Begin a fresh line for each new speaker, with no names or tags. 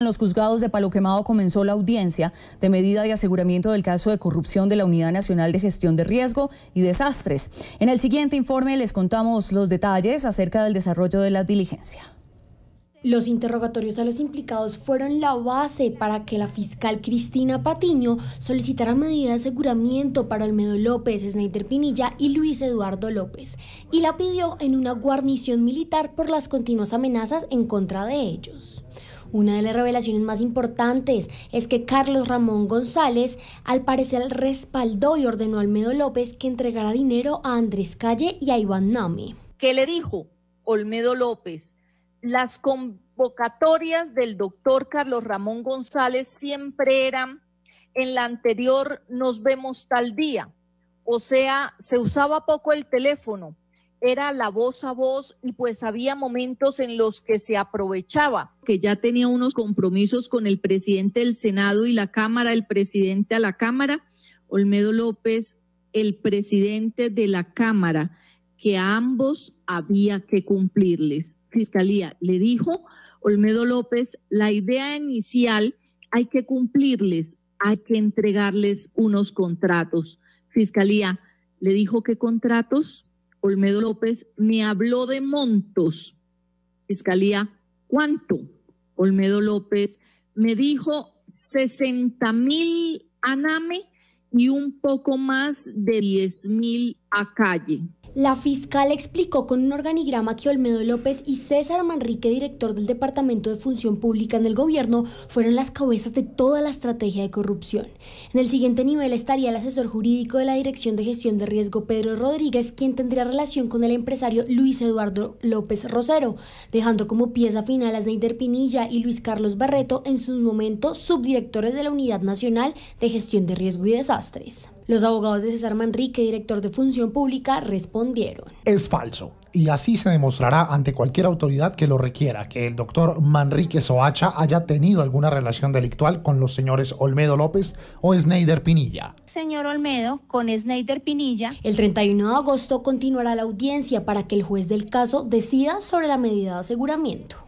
En los juzgados de Palo Quemado comenzó la audiencia de medida de aseguramiento del caso de corrupción de la Unidad Nacional de Gestión de Riesgo y Desastres. En el siguiente informe les contamos los detalles acerca del desarrollo de la diligencia.
Los interrogatorios a los implicados fueron la base para que la fiscal Cristina Patiño solicitara medida de aseguramiento para Almedo López, Snyder Pinilla y Luis Eduardo López, y la pidió en una guarnición militar por las continuas amenazas en contra de ellos. Una de las revelaciones más importantes es que Carlos Ramón González al parecer respaldó y ordenó a Olmedo López que entregara dinero a Andrés Calle y a Iván Nami. ¿Qué le dijo Olmedo López? Las convocatorias del doctor
Carlos Ramón González siempre eran en la anterior nos vemos tal día. O sea, se usaba poco el teléfono era la voz a voz y pues había momentos en los que se aprovechaba. Que ya tenía unos compromisos con el presidente del Senado y la Cámara, el presidente a la Cámara, Olmedo López, el presidente de la Cámara, que a ambos había que cumplirles. Fiscalía le dijo, Olmedo López, la idea inicial hay que cumplirles, hay que entregarles unos contratos. Fiscalía le dijo qué contratos, Olmedo López me habló de montos. Fiscalía, ¿cuánto? Olmedo López me dijo 60 mil a y un poco
más de 10 mil a Calle. La fiscal explicó con un organigrama que Olmedo López y César Manrique, director del Departamento de Función Pública en el gobierno, fueron las cabezas de toda la estrategia de corrupción. En el siguiente nivel estaría el asesor jurídico de la Dirección de Gestión de Riesgo, Pedro Rodríguez, quien tendría relación con el empresario Luis Eduardo López Rosero, dejando como pieza final a Neider Pinilla y Luis Carlos Barreto, en sus momentos subdirectores de la Unidad Nacional de Gestión de Riesgo y Desastres. Los abogados de César Manrique, director de Función Pública, respondieron.
Es falso. Y así se demostrará ante cualquier autoridad que lo requiera que el doctor Manrique Soacha haya tenido alguna relación delictual con los señores Olmedo López o Sneider Pinilla.
Señor Olmedo, con Sneider Pinilla. El 31 de agosto continuará la audiencia para que el juez del caso decida sobre la medida de aseguramiento.